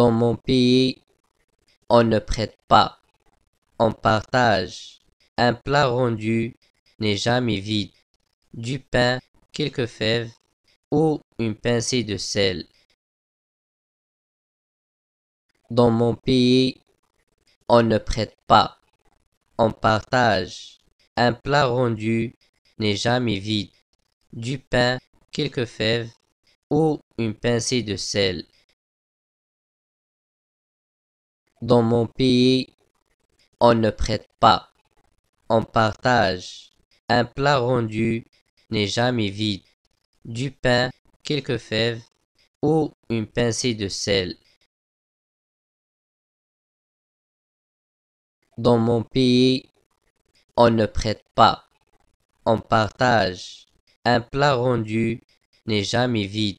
Dans mon pays, on ne prête pas, on partage. Un plat rendu n'est jamais vide. Du pain, quelques fèves ou une pincée de sel. Dans mon pays, on ne prête pas, on partage. Un plat rendu n'est jamais vide. Du pain, quelques fèves ou une pincée de sel. Dans mon pays, on ne prête pas, on partage. Un plat rendu n'est jamais vide. Du pain, quelques fèves ou une pincée de sel. Dans mon pays, on ne prête pas, on partage. Un plat rendu n'est jamais vide.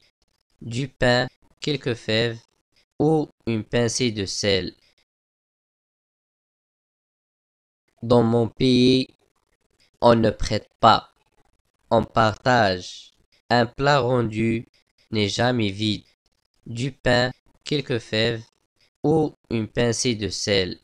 Du pain, quelques fèves ou une pincée de sel. Dans mon pays, on ne prête pas, on partage. Un plat rendu n'est jamais vide. Du pain, quelques fèves ou une pincée de sel.